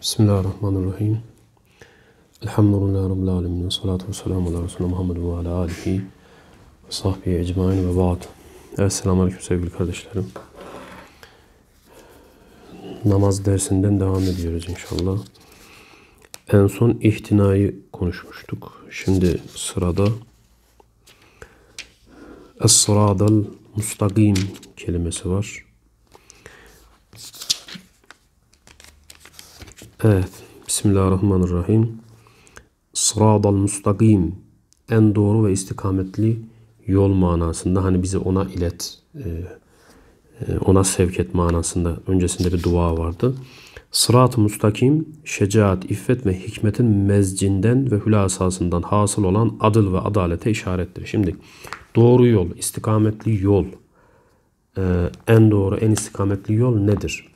Bismillahirrahmanirrahim. Elhamdülillahi Rabbil Alemin. Salatu ve selamu ala Resulü Muhammed ve ala alihi ve sahbihi ecmain ve ba'd. Evet, selamun aleyküm sevgili kardeşlerim. Namaz dersinden devam ediyoruz inşallah. En son ihtinayı konuşmuştuk. Şimdi sırada Es-sıradal mustakim kelimesi var. Evet. Bismillahirrahmanirrahim. Sıradal mustakim. En doğru ve istikametli yol manasında. Hani bizi ona ilet, e, e, ona sevk et manasında. Öncesinde bir dua vardı. Sırat-ı mustakim, şecaat, iffet ve hikmetin mezcinden ve hülasasından hasıl olan adıl ve adalete işarettir. Şimdi doğru yol, istikametli yol, e, en doğru, en istikametli yol nedir?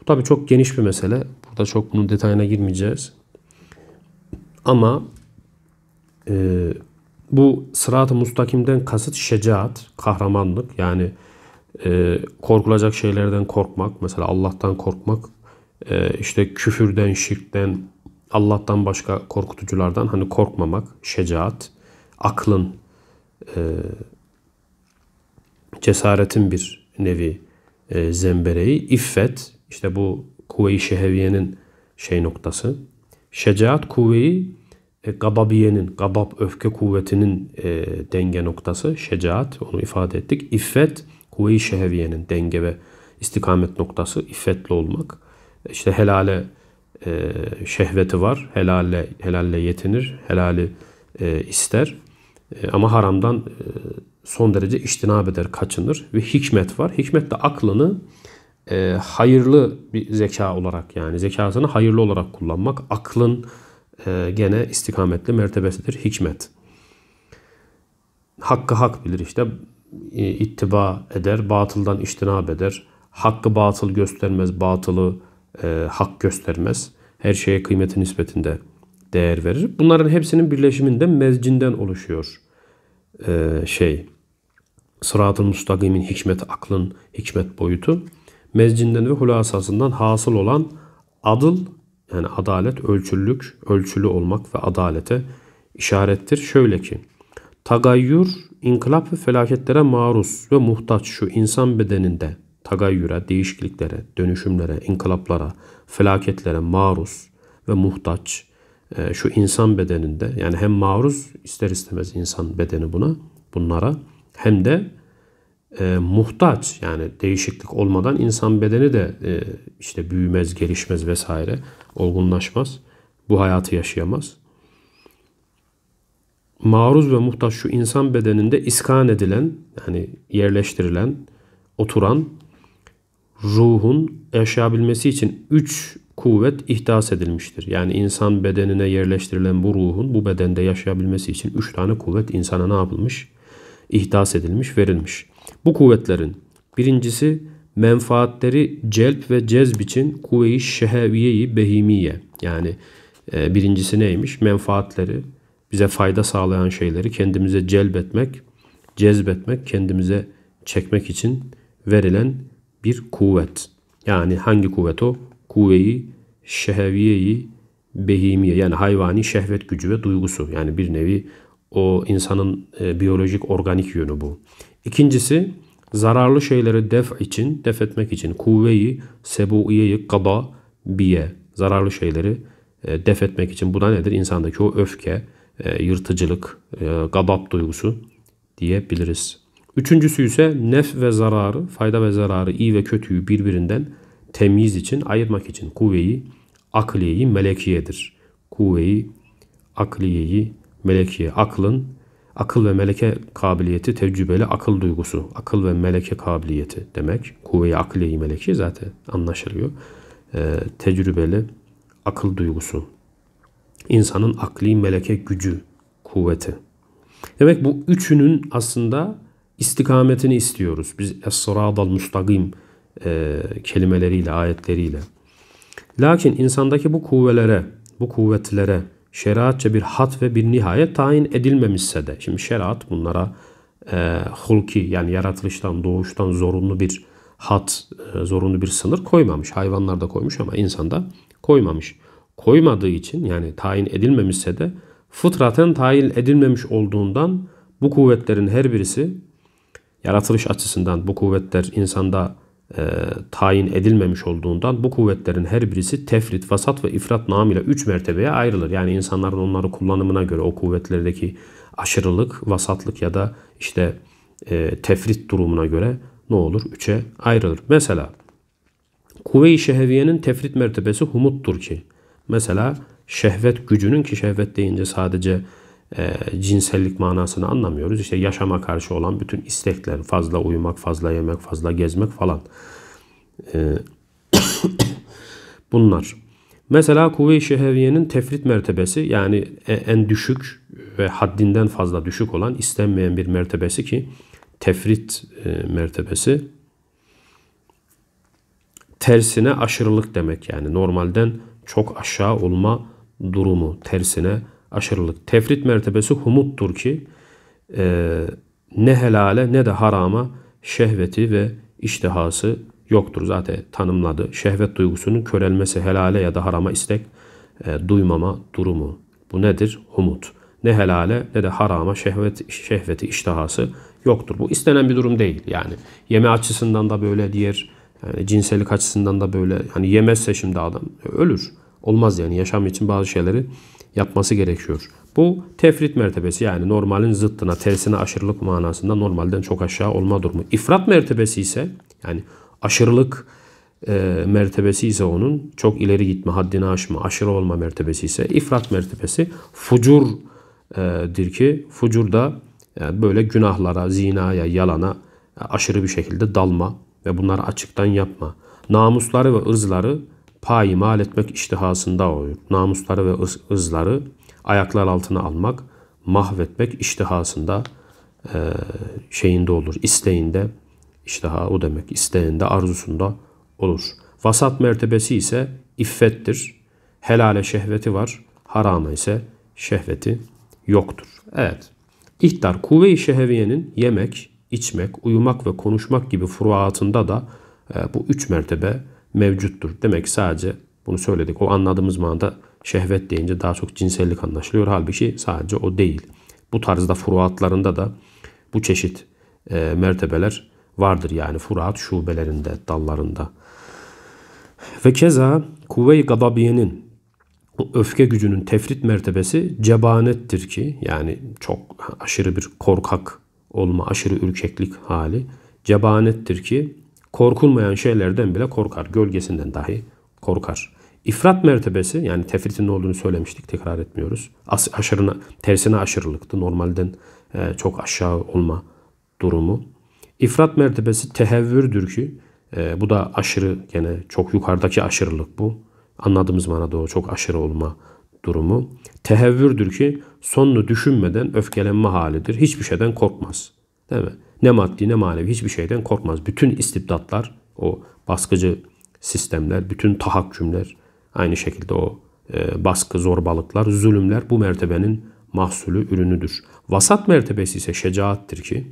Bu tabii çok geniş bir mesele. Burada çok bunun detayına girmeyeceğiz. Ama e, bu sırat-ı mustakimden kasıt şecaat, kahramanlık. Yani e, korkulacak şeylerden korkmak. Mesela Allah'tan korkmak. E, işte küfürden, şirkten, Allah'tan başka korkutuculardan hani korkmamak, şecaat, aklın, e, cesaretin bir nevi e, zembereği, iffet, işte bu kuvve-i şeheviyenin şey noktası. Şecaat kuvveyi e, gadabiyenin, gadab öfke kuvvetinin e, denge noktası. Şecaat onu ifade ettik. İffet kuvve-i şeheviyenin denge ve istikamet noktası. İffetli olmak. İşte helale e, şehveti var. Helalle, helalle yetinir. Helali e, ister. E, ama haramdan e, son derece iştinab eder, kaçınır. Ve hikmet var. Hikmet de aklını e, hayırlı bir zeka olarak yani zekasını hayırlı olarak kullanmak aklın e, gene istikametli mertebesidir hikmet. Hakkı hak bilir işte e, ittiba eder, batıldan iştinab eder. Hakkı batıl göstermez, batılı e, hak göstermez. Her şeye kıymeti nispetinde değer verir. Bunların hepsinin birleşiminde mezcinden oluşuyor e, şey. Sırat-ı müstakimin hikmet aklın hikmet boyutu mezcinden ve hulasasından hasıl olan adıl yani adalet ölçülük, ölçülü olmak ve adalete işarettir. Şöyle ki tagayyür, inkılap ve felaketlere maruz ve muhtaç şu insan bedeninde tagayyüre, değişikliklere, dönüşümlere, inkılaplara, felaketlere maruz ve muhtaç e, şu insan bedeninde yani hem maruz ister istemez insan bedeni buna bunlara hem de e, muhtaç yani değişiklik olmadan insan bedeni de e, işte büyümez, gelişmez vesaire, olgunlaşmaz. Bu hayatı yaşayamaz. Maruz ve muhtaç şu insan bedeninde iskan edilen, yani yerleştirilen, oturan ruhun yaşayabilmesi için üç kuvvet ihdas edilmiştir. Yani insan bedenine yerleştirilen bu ruhun bu bedende yaşayabilmesi için üç tane kuvvet insana ne yapılmış? ihdas edilmiş, verilmiş. Bu kuvvetlerin birincisi menfaatleri celp ve cezb için kuvve-i şeheviye-i behimiye. Yani e, birincisi neymiş? Menfaatleri, bize fayda sağlayan şeyleri kendimize etmek cezb etmek kendimize çekmek için verilen bir kuvvet. Yani hangi kuvvet o? Kuvve-i şeheviye-i behimiye yani hayvani şehvet gücü ve duygusu. Yani bir nevi o insanın e, biyolojik organik yönü bu. İkincisi zararlı şeyleri def için, def etmek için kuvveyi, sebuiyeyi, kaba, biye zararlı şeyleri e, def etmek için. Bu da nedir? İnsandaki o öfke, e, yırtıcılık, e, gadap duygusu diyebiliriz. Üçüncüsü ise nef ve zararı, fayda ve zararı, iyi ve kötüyü birbirinden temiz için, ayırmak için kuvveyi akliyeyi melekiyedir. Kuvveyi akliyeyi meleki aklın, akıl ve meleke kabiliyeti tecrübeli akıl duygusu. Akıl ve meleke kabiliyeti demek. Kuvve-i akliye meleki zaten anlaşılıyor. E, tecrübeli akıl duygusu. İnsanın akli meleke gücü, kuvveti. Demek bu üçünün aslında istikametini istiyoruz. Biz es-sıradal mustagim e, kelimeleriyle, ayetleriyle. Lakin insandaki bu kuvvelere, bu kuvvetlere, şeriatça bir hat ve bir nihayet tayin edilmemişse de. Şimdi şeriat bunlara e, hulki yani yaratılıştan, doğuştan zorunlu bir hat, e, zorunlu bir sınır koymamış. Hayvanlarda koymuş ama insanda koymamış. Koymadığı için yani tayin edilmemişse de fıtraten tayin edilmemiş olduğundan bu kuvvetlerin her birisi yaratılış açısından bu kuvvetler insanda e, tayin edilmemiş olduğundan bu kuvvetlerin her birisi tefrit, vasat ve ifrat namıyla 3 mertebeye ayrılır. Yani insanların onları kullanımına göre o kuvvetlerdeki aşırılık, vasatlık ya da işte e, tefrit durumuna göre ne olur? 3'e ayrılır. Mesela kuvve-i şehviyenin tefrit mertebesi humuttur ki. Mesela şehvet gücünün ki şehvet deyince sadece e, cinsellik manasını anlamıyoruz. İşte yaşama karşı olan bütün istekler, fazla uyumak, fazla yemek, fazla gezmek falan. E, bunlar. Mesela kuvve-i şeheviyenin tefrit mertebesi yani e, en düşük ve haddinden fazla düşük olan istenmeyen bir mertebesi ki tefrit e, mertebesi tersine aşırılık demek yani normalden çok aşağı olma durumu tersine aşırılık. Tefrit mertebesi humuttur ki e, ne helale ne de harama şehveti ve iştihası yoktur. Zaten tanımladı. Şehvet duygusunun körelmesi helale ya da harama istek e, duymama durumu. Bu nedir? Humut. Ne helale ne de harama şehvet, şehveti iştihası yoktur. Bu istenen bir durum değil. Yani yeme açısından da böyle diğer yani cinsellik açısından da böyle hani yemezse şimdi adam ölür olmaz yani yaşam için bazı şeyleri yapması gerekiyor. Bu tefrit mertebesi yani normalin zıttına, tersine aşırılık manasında normalden çok aşağı olma durumu. İfrat mertebesi ise yani aşırılık e, mertebesi ise onun çok ileri gitme, haddini aşma, aşırı olma mertebesi ise ifrat mertebesi fucurdir e, ki fucur da yani böyle günahlara, zinaya, yalana aşırı bir şekilde dalma ve bunları açıktan yapma. Namusları ve ırzları payi mal etmek iştihasında olur. Namusları ve ızları ayaklar altına almak, mahvetmek iştihasında e, şeyinde olur. İsteğinde iştiha o demek. İsteğinde, arzusunda olur. Vasat mertebesi ise iffettir. Helale şehveti var. Harama ise şehveti yoktur. Evet. İhtar kuvve-i şehviyenin yemek, içmek, uyumak ve konuşmak gibi furuatında da e, bu üç mertebe mevcuttur. Demek ki sadece bunu söyledik. O anladığımız manada şehvet deyince daha çok cinsellik anlaşılıyor. Halbuki sadece o değil. Bu tarzda furuatlarında da bu çeşit e, mertebeler vardır yani furuat şubelerinde, dallarında. Ve keza kuvve-i gadabiyenin öfke gücünün tefrit mertebesi cebanettir ki yani çok aşırı bir korkak olma, aşırı ürkeklik hali cebanettir ki Korkulmayan şeylerden bile korkar. Gölgesinden dahi korkar. İfrat mertebesi yani tefritin ne olduğunu söylemiştik tekrar etmiyoruz. As aşırına, tersine aşırılıktı. Normalden e, çok aşağı olma durumu. İfrat mertebesi tehevvürdür ki e, bu da aşırı gene çok yukarıdaki aşırılık bu. Anladığımız manada o çok aşırı olma durumu. Tehevvürdür ki sonunu düşünmeden öfkelenme halidir. Hiçbir şeyden korkmaz. Değil mi? Ne maddi ne manevi hiçbir şeyden korkmaz. Bütün istibdatlar, o baskıcı sistemler, bütün tahakkümler, aynı şekilde o e, baskı, zorbalıklar, zulümler bu mertebenin mahsulü, ürünüdür. Vasat mertebesi ise şecaattir ki,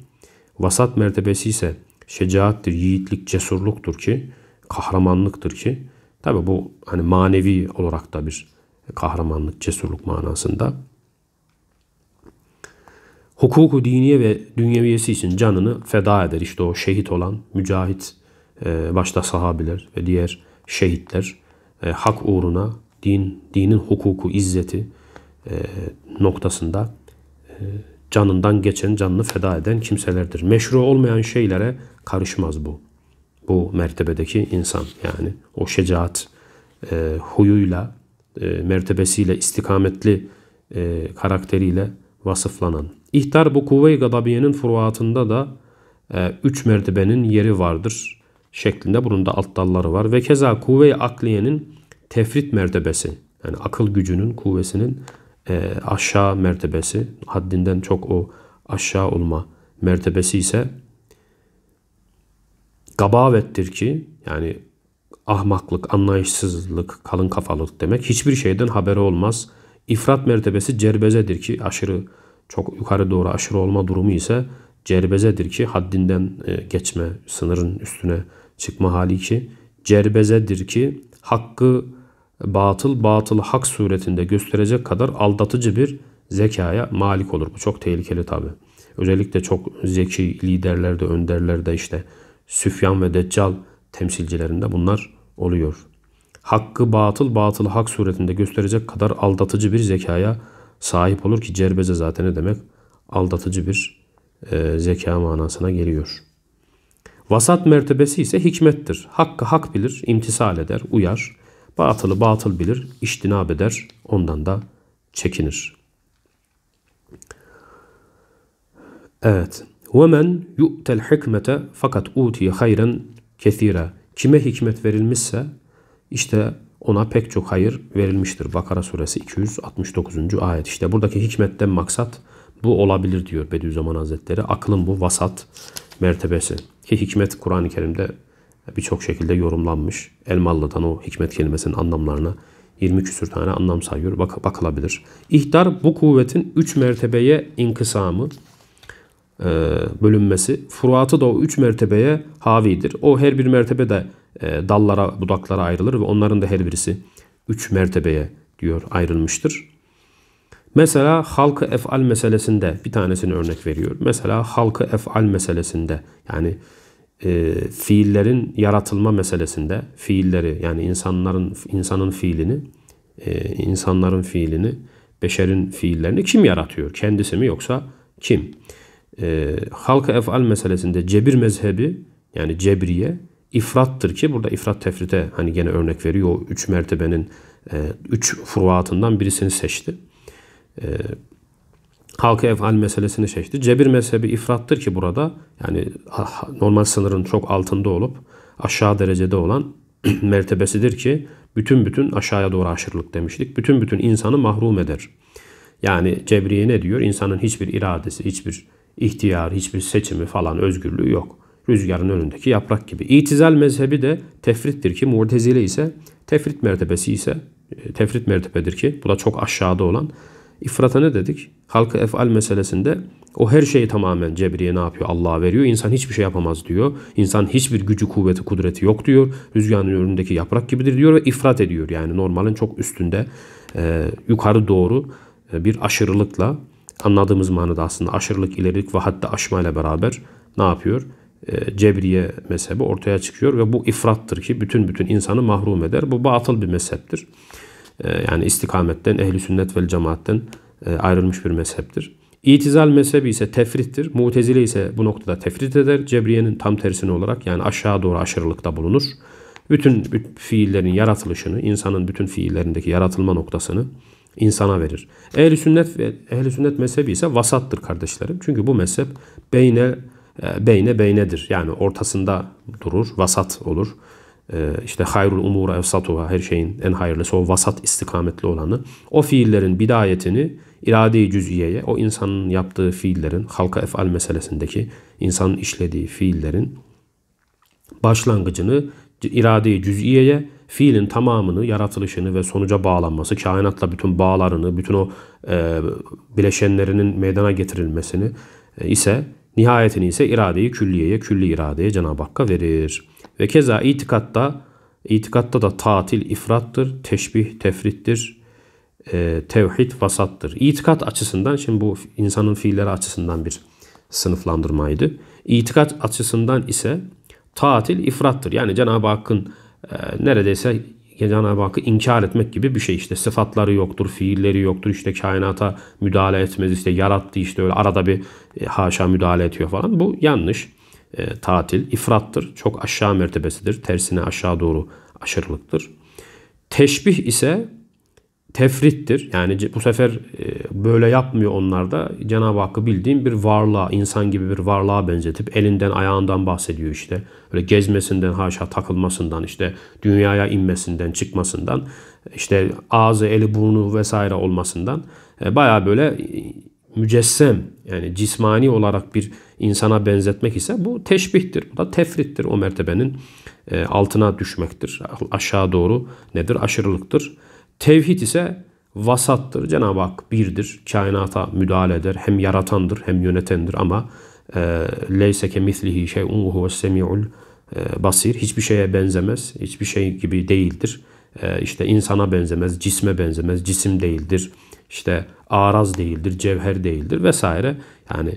vasat mertebesi ise şecaattir, yiğitlik, cesurluktur ki, kahramanlıktır ki, tabi bu hani manevi olarak da bir kahramanlık, cesurluk manasında hukuku diniye ve dünyeviyesi için canını feda eder. İşte o şehit olan mücahit e, başta sahabiler ve diğer şehitler e, hak uğruna din dinin hukuku izzeti e, noktasında canından geçen canını feda eden kimselerdir. Meşru olmayan şeylere karışmaz bu. Bu mertebedeki insan yani o şecaat huyuyla, mertebesiyle, istikametli karakteriyle vasıflanan. İhtar bu kuvve-i gadabiyenin furuatında da e, üç mertebenin yeri vardır şeklinde bunun da alt dalları var. Ve keza kuvve-i akliyenin tefrit mertebesi yani akıl gücünün kuvvesinin e, aşağı mertebesi haddinden çok o aşağı olma mertebesi ise gabavettir ki yani ahmaklık, anlayışsızlık, kalın kafalılık demek hiçbir şeyden haberi olmaz. İfrat mertebesi cerbezedir ki aşırı çok yukarı doğru aşırı olma durumu ise cerbezedir ki haddinden e, geçme, sınırın üstüne çıkma hali ki cerbezedir ki hakkı batıl batılı hak suretinde gösterecek kadar aldatıcı bir zekaya malik olur. Bu çok tehlikeli tabi. Özellikle çok zeki liderlerde, önderlerde işte Süfyan ve Deccal temsilcilerinde bunlar oluyor. Hakkı batıl batılı hak suretinde gösterecek kadar aldatıcı bir zekaya sahip olur ki cerbeze zaten ne demek? Aldatıcı bir e, zeka manasına geliyor. Vasat mertebesi ise hikmettir. Hakkı hak bilir, imtisal eder, uyar. Batılı batıl bilir, iştinab eder, ondan da çekinir. Evet. وَمَنْ يُؤْتَ الْحِكْمَةَ fakat اُوْتِيَ hayran كَثِيرًا Kime hikmet verilmişse işte ona pek çok hayır verilmiştir. Bakara suresi 269. ayet. İşte buradaki hikmetten maksat bu olabilir diyor Bediüzzaman Hazretleri. Aklın bu vasat mertebesi. Ki hikmet Kur'an-ı Kerim'de birçok şekilde yorumlanmış. Elmalı'dan o hikmet kelimesinin anlamlarına 20 küsür tane anlam sayıyor. Bak bakılabilir. İhtar bu kuvvetin 3 mertebeye inkısamı e, bölünmesi. Furuatı da o 3 mertebeye havidir. O her bir mertebede e, dallara, budaklara ayrılır ve onların da her birisi üç mertebeye diyor ayrılmıştır. Mesela halkı efal meselesinde bir tanesini örnek veriyor. Mesela halkı efal meselesinde yani e, fiillerin yaratılma meselesinde fiilleri yani insanların insanın fiilini e, insanların fiilini beşerin fiillerini kim yaratıyor? Kendisi mi yoksa kim? E, halka efal meselesinde cebir mezhebi yani cebriye ifrattır ki burada ifrat tefrite hani gene örnek veriyor. O üç mertebenin e, üç furuatından birisini seçti. E, halka efal meselesini seçti. Cebir mezhebi ifrattır ki burada yani normal sınırın çok altında olup aşağı derecede olan mertebesidir ki bütün bütün aşağıya doğru aşırılık demiştik. Bütün bütün insanı mahrum eder. Yani Cebriye ne diyor? İnsanın hiçbir iradesi, hiçbir ihtiyar, hiçbir seçimi falan özgürlüğü yok rüzgarın önündeki yaprak gibi. İtizel mezhebi de tefrittir ki mutezile ise tefrit mertebesi ise e, tefrit mertebedir ki bu da çok aşağıda olan. İfrata ne dedik? Halkı efal meselesinde o her şeyi tamamen cebriye ne yapıyor? Allah'a veriyor. İnsan hiçbir şey yapamaz diyor. İnsan hiçbir gücü, kuvveti, kudreti yok diyor. Rüzgarın önündeki yaprak gibidir diyor ve ifrat ediyor. Yani normalin çok üstünde e, yukarı doğru e, bir aşırılıkla anladığımız manada aslında aşırılık, ilerilik ve hatta aşmayla beraber ne yapıyor? E, Cebriye mezhebi ortaya çıkıyor ve bu ifrattır ki bütün bütün insanı mahrum eder. Bu batıl bir mezheptir. E, yani istikametten, ehli sünnet vel cemaatten e, ayrılmış bir mezheptir. İtizal mezhebi ise tefrittir. Mutezile ise bu noktada tefrit eder. Cebriye'nin tam tersini olarak yani aşağı doğru aşırılıkta bulunur. Bütün fiillerin yaratılışını, insanın bütün fiillerindeki yaratılma noktasını insana verir. Ehli sünnet ehli sünnet mezhebi ise vasattır kardeşlerim. Çünkü bu mezhep beyne ee, beyne beynedir. Yani ortasında durur, vasat olur. Ee, işte hayrul umura evsatuha her şeyin en hayırlısı o vasat istikametli olanı. O fiillerin bidayetini irade-i cüz'iyeye, o insanın yaptığı fiillerin, halka efal meselesindeki insanın işlediği fiillerin başlangıcını irade-i cüz'iyeye, fiilin tamamını, yaratılışını ve sonuca bağlanması, kainatla bütün bağlarını, bütün o e, bileşenlerinin meydana getirilmesini e, ise Nihayetini ise iradeyi külliyeye, külli iradeye Cenab-ı Hakk'a verir. Ve keza itikatta, itikatta da tatil ifrattır, teşbih tefrittir, e, tevhid vasattır. İtikat açısından, şimdi bu insanın fiilleri açısından bir sınıflandırmaydı. İtikat açısından ise tatil ifrattır. Yani Cenab-ı Hakk'ın e, neredeyse Cenab-ı Hakk'ı inkar etmek gibi bir şey işte sıfatları yoktur, fiilleri yoktur işte kainata müdahale etmez işte yarattı işte öyle arada bir e, haşa müdahale ediyor falan bu yanlış e, tatil ifrattır çok aşağı mertebesidir tersine aşağı doğru aşırılıktır. Teşbih ise tefrittir. Yani bu sefer e, böyle yapmıyor onlar da. Cenab-ı Hakk'ı bildiğim bir varlığa, insan gibi bir varlığa benzetip elinden ayağından bahsediyor işte. Böyle gezmesinden, haşa takılmasından, işte dünyaya inmesinden, çıkmasından, işte ağzı, eli, burnu vesaire olmasından e, baya böyle e, mücessem yani cismani olarak bir insana benzetmek ise bu teşbihtir. Bu da tefrittir. O mertebenin altına düşmektir. Aşağı doğru nedir? Aşırılıktır Tevhid ise vasattır. Cenab-ı Hak birdir. Kainata müdahale eder. Hem yaratandır hem yönetendir ama e, leyse ke mislihi şey'un ve huves semi'ul e, basir. Hiçbir şeye benzemez. Hiçbir şey gibi değildir. E, işte insana benzemez, cisme benzemez, cisim değildir. İşte araz değildir, cevher değildir vesaire. Yani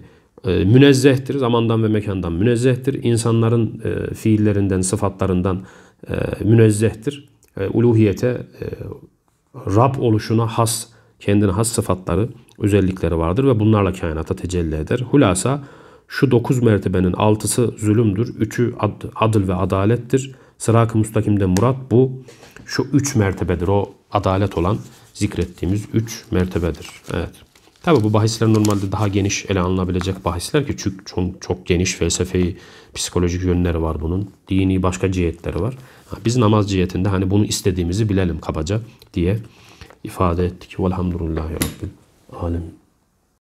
münezzehtir, zamandan ve mekandan münezzehtir. İnsanların fiillerinden, sıfatlarından münezzehtir. Uluhiyete Rab oluşuna has, kendine has sıfatları, özellikleri vardır ve bunlarla kainata tecelli eder. Hulasa şu dokuz mertebenin altısı zulümdür, üçü ad, adıl ve adalettir. Sırak-ı müstakimde murat bu. Şu üç mertebedir o adalet olan zikrettiğimiz üç mertebedir. Evet. Tabi bu bahisler normalde daha geniş ele alınabilecek bahisler ki çünkü çok, çok geniş felsefeyi, psikolojik yönleri var bunun. Dini başka cihetleri var. Biz namaz cihetinde hani bunu istediğimizi bilelim kabaca diye ifade ettik. Velhamdülillahi Rabbil Alemin.